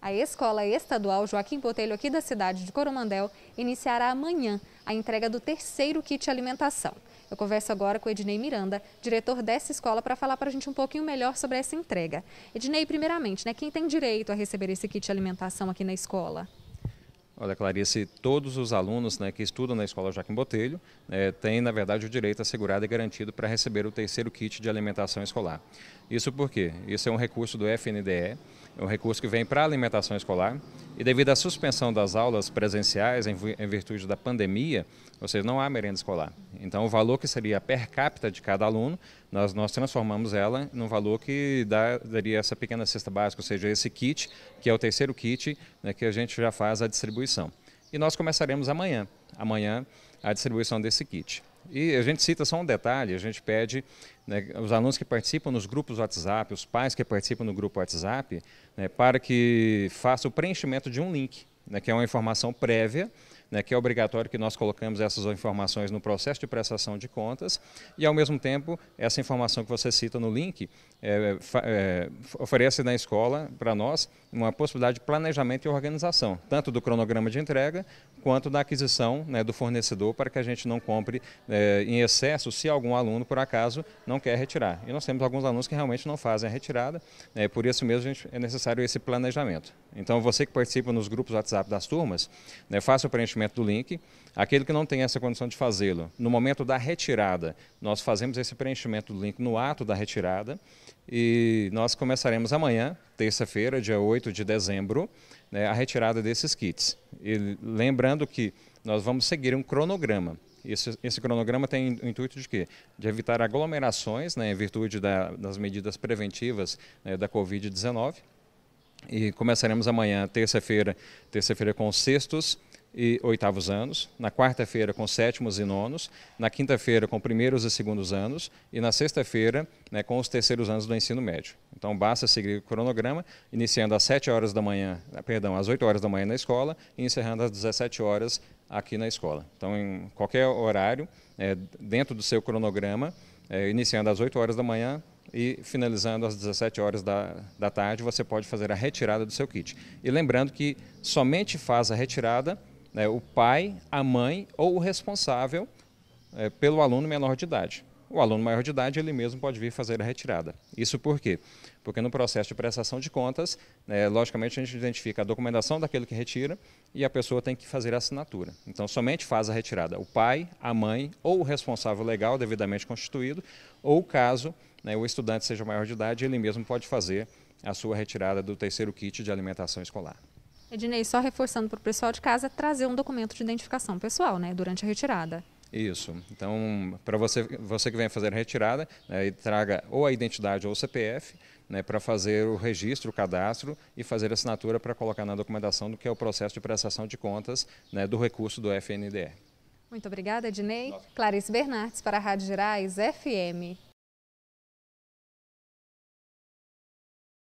A Escola Estadual Joaquim Botelho, aqui da cidade de Coromandel, iniciará amanhã a entrega do terceiro kit alimentação. Eu converso agora com Ednei Miranda, diretor dessa escola, para falar para a gente um pouquinho melhor sobre essa entrega. Ednei, primeiramente, né, quem tem direito a receber esse kit alimentação aqui na escola? Olha, Clarice, todos os alunos né, que estudam na Escola Joaquim Botelho né, têm, na verdade, o direito assegurado e garantido para receber o terceiro kit de alimentação escolar. Isso por quê? Isso é um recurso do FNDE, é um recurso que vem para a alimentação escolar e devido à suspensão das aulas presenciais em virtude da pandemia, ou seja, não há merenda escolar. Então, o valor que seria per capita de cada aluno, nós, nós transformamos ela num valor que dá, daria essa pequena cesta básica, ou seja, esse kit, que é o terceiro kit né, que a gente já faz a distribuição. E nós começaremos amanhã, amanhã, a distribuição desse kit. E a gente cita só um detalhe, a gente pede né, os alunos que participam nos grupos WhatsApp, os pais que participam no grupo WhatsApp, né, para que façam o preenchimento de um link, né, que é uma informação prévia, né, que é obrigatório que nós colocamos essas informações no processo de prestação de contas e, ao mesmo tempo, essa informação que você cita no link é, é, oferece na escola, para nós, uma possibilidade de planejamento e organização, tanto do cronograma de entrega quanto da aquisição né, do fornecedor para que a gente não compre é, em excesso se algum aluno, por acaso, não quer retirar. E nós temos alguns alunos que realmente não fazem a retirada, né, por isso mesmo gente, é necessário esse planejamento. Então, você que participa nos grupos WhatsApp das turmas, né, faça o preenchimento preenchimento do link. Aquele que não tem essa condição de fazê-lo, no momento da retirada, nós fazemos esse preenchimento do link no ato da retirada e nós começaremos amanhã, terça-feira, dia 8 de dezembro, né, a retirada desses kits. E lembrando que nós vamos seguir um cronograma. Esse, esse, cronograma tem o intuito de quê? De evitar aglomerações, né, em virtude da, das medidas preventivas né, da Covid-19. E começaremos amanhã, terça-feira, terça-feira com os cestos, e oitavos anos, na quarta-feira com sétimos e nonos, na quinta-feira com primeiros e segundos anos e na sexta-feira né, com os terceiros anos do ensino médio. Então basta seguir o cronograma, iniciando às 7 horas da manhã, né, perdão, às 8 horas da manhã na escola e encerrando às 17 horas aqui na escola. Então em qualquer horário, é, dentro do seu cronograma, é, iniciando às 8 horas da manhã, e finalizando às 17 horas da, da tarde, você pode fazer a retirada do seu kit. E lembrando que somente faz a retirada né, o pai, a mãe ou o responsável é, pelo aluno menor de idade. O aluno maior de idade, ele mesmo pode vir fazer a retirada. Isso por quê? Porque no processo de prestação de contas, né, logicamente a gente identifica a documentação daquele que retira e a pessoa tem que fazer a assinatura. Então somente faz a retirada o pai, a mãe ou o responsável legal devidamente constituído, ou caso né, o estudante seja maior de idade, ele mesmo pode fazer a sua retirada do terceiro kit de alimentação escolar. Ednei, só reforçando para o pessoal de casa, trazer um documento de identificação pessoal, né, durante a retirada. Isso. Então, para você, você que vem fazer a retirada, né, traga ou a identidade ou o CPF, né, para fazer o registro, o cadastro e fazer a assinatura para colocar na documentação do que é o processo de prestação de contas né, do recurso do FNDE. Muito obrigada, Ednei. Nossa. Clarice Bernardes para a Rádio Gerais FM.